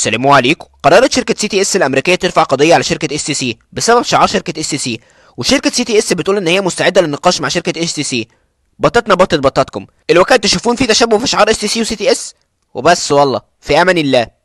السلام عليكم قررت شركة سي تي اس الأمريكية ترفع قضية على شركة اس تي سي بسبب شعار شركة اس تي سي وشركة سي تي اس بتقول إن هي مستعدة للنقاش مع شركة اس تي سي بطتنا بطت بطتكم الوكالة تشوفون في تشابه في شعار اس تي سي وسي تي اس وبس والله في أمان الله